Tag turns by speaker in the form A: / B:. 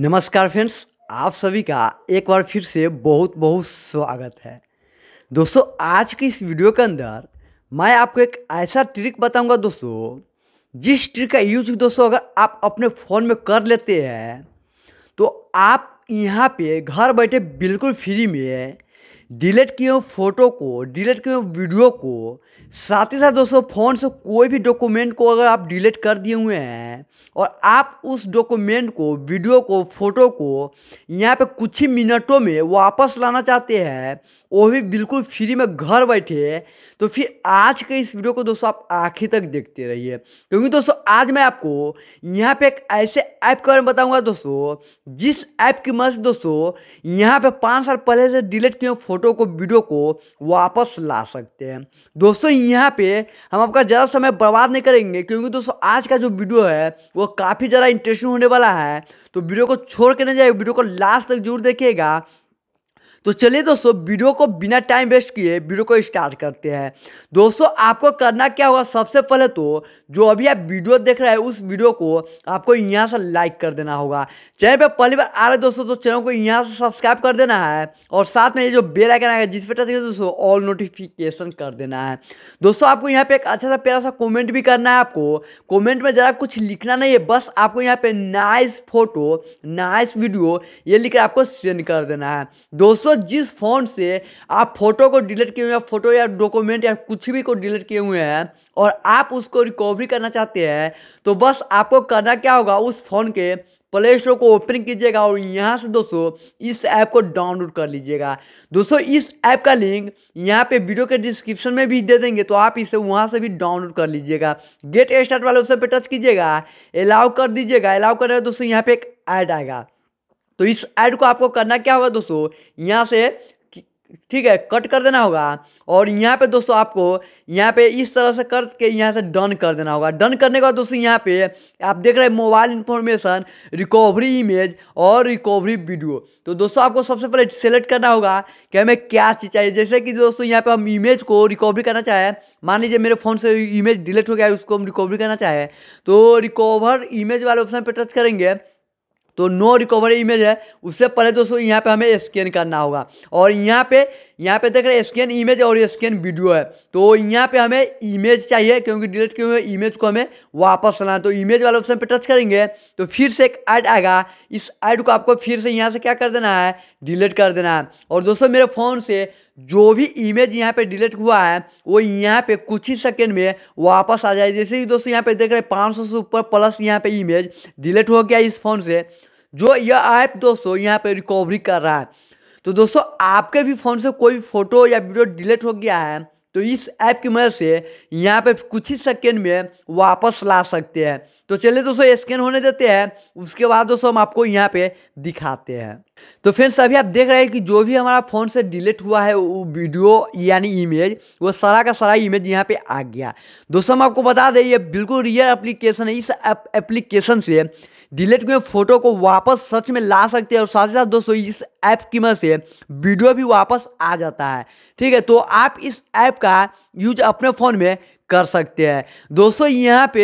A: नमस्कार फ्रेंड्स आप सभी का एक बार फिर से बहुत बहुत स्वागत है दोस्तों आज की इस वीडियो के अंदर मैं आपको एक ऐसा ट्रिक बताऊंगा दोस्तों जिस ट्रिक का यूज दोस्तों अगर आप अपने फ़ोन में कर लेते हैं तो आप यहाँ पे घर बैठे बिल्कुल फ्री में डिलीट किए हुए फ़ोटो को डिलीट किए हुए वीडियो को साथ ही साथ दोस्तों फ़ोन से कोई भी डॉक्यूमेंट को अगर आप डिलीट कर दिए हुए हैं और आप उस डॉक्यूमेंट को वीडियो को फ़ोटो को यहाँ पे कुछ ही मिनटों में वापस लाना चाहते हैं वो भी बिल्कुल फ्री में घर बैठे तो फिर आज के इस वीडियो को दोस्तों आप आखिर तक देखते रहिए क्योंकि दोस्तों आज मैं आपको यहाँ पे एक ऐसे ऐप के बारे में बताऊंगा दोस्तों जिस ऐप की मदद से दोस्तों यहाँ पे पाँच साल पहले से डिलीट किए फोटो को वीडियो को वापस ला सकते हैं दोस्तों यहाँ पे हम आपका ज़्यादा समय बर्बाद नहीं करेंगे क्योंकि दोस्तों आज का जो वीडियो है वो काफ़ी ज़्यादा इंटरेस्टिंग होने वाला है तो वीडियो को छोड़ के नहीं जाएगा वीडियो को लास्ट तक जरूर देखिएगा तो चलिए दोस्तों वीडियो को बिना टाइम वेस्ट किए वीडियो को स्टार्ट करते हैं दोस्तों आपको करना क्या होगा सबसे पहले तो जो अभी आप वीडियो देख रहे हैं उस वीडियो को आपको यहाँ से लाइक कर देना होगा चैनल पर पहली बार आ रहे दोस्तों तो चैनल को यहाँ से सब्सक्राइब कर देना है और साथ में ये जो बेल आइकन आएगा जिस पर टच दोस्तों ऑल नोटिफिकेशन कर देना है दोस्तों आपको यहाँ पे एक अच्छा सा प्यारा सा कॉमेंट भी करना है आपको कॉमेंट में ज़रा कुछ लिखना नहीं है बस आपको यहाँ पे नाइस फोटो नाइस वीडियो ये लिखकर आपको सेंड कर देना है दोस्तों दोस्तों जिस फ़ोन से आप फोटो को डिलीट किए हुए हैं फोटो या डॉक्यूमेंट या कुछ भी को डिलीट किए हुए हैं और आप उसको रिकवरी करना चाहते हैं तो बस आपको करना क्या होगा उस फ़ोन के प्ले स्टोर को ओपन कीजिएगा और यहाँ से दोस्तों इस ऐप को डाउनलोड कर लीजिएगा दोस्तों इस ऐप का लिंक यहाँ पे वीडियो के डिस्क्रिप्शन में भी दे देंगे तो आप इसे वहाँ से भी डाउनलोड कर लीजिएगा गेट स्टार्ट वाले उस पे टच कीजिएगा अलाउ कर दीजिएगा अलाउ कर दोस्तों यहाँ पे एक ऐड आएगा तो इस ऐड को आपको करना क्या होगा दोस्तों यहाँ से ठीक है कट कर देना होगा और यहाँ पे दोस्तों आपको यहाँ पे इस तरह से करके यहाँ से डन कर देना होगा डन करने के बाद दोस्तों यहाँ पे आप देख रहे हैं मोबाइल इन्फॉर्मेशन रिकवरी इमेज और रिकवरी वीडियो तो दोस्तों आपको सबसे पहले सेलेक्ट करना होगा कि हमें क्या चीज़ चाहिए जैसे कि दोस्तों यहाँ पर हम इमेज को रिकवरी करना चाहें मान लीजिए मेरे फ़ोन से इमेज डिलीट हो गया है उसको हम रिकवरी करना चाहें तो रिकवर इमेज वाले ऑप्शन पर टच करेंगे तो नो रिकवरी इमेज है उससे पहले दोस्तों यहाँ पे हमें स्कैन करना होगा और यहाँ पे यहाँ पे देख रहे स्कैन इमेज और स्कैन वीडियो है तो यहाँ पे हमें इमेज चाहिए क्योंकि डिलीट किए हुए इमेज को हमें वापस लाना है तो इमेज वाले ऑप्शन पे टच करेंगे तो फिर से एक ऐड आएगा इस ऐड को आपको फिर से यहाँ से क्या कर देना है डिलीट कर देना है और दोस्तों मेरे फ़ोन से जो भी इमेज यहाँ पे डिलीट हुआ है वो यहाँ पे कुछ ही सेकंड में वापस आ जाए जैसे कि दोस्तों यहाँ पे देख रहे पाँच सौ से ऊपर प्लस यहाँ पे इमेज डिलीट हो गया इस फ़ोन से जो यह ऐप दोस्तों यहाँ पे रिकवरी कर रहा है तो दोस्तों आपके भी फ़ोन से कोई फोटो या वीडियो डिलीट हो गया है तो इस ऐप की मदद से यहाँ पे कुछ ही सेकेंड में वापस ला सकते हैं तो चलिए दोस्तों स्कैन होने देते हैं उसके बाद दोस्तों हम आपको यहाँ पे दिखाते हैं तो फ्रेंड्स अभी आप देख रहे हैं कि जो भी हमारा फ़ोन से डिलीट हुआ है वो वीडियो यानी इमेज वो सारा का सारा इमेज यहाँ पे आ गया दोस्तों हम आपको बता दें ये बिल्कुल रियल एप्लीकेशन है इस एप्लीकेशन से डिलीट हुए फोटो को वापस सच में ला सकते हैं और साथ ही साथ दोस्तों इस ऐप की मदद से वीडियो भी वापस आ जाता है ठीक है तो आप इस ऐप का यूज अपने फ़ोन में कर सकते हैं दोस्तों यहाँ पे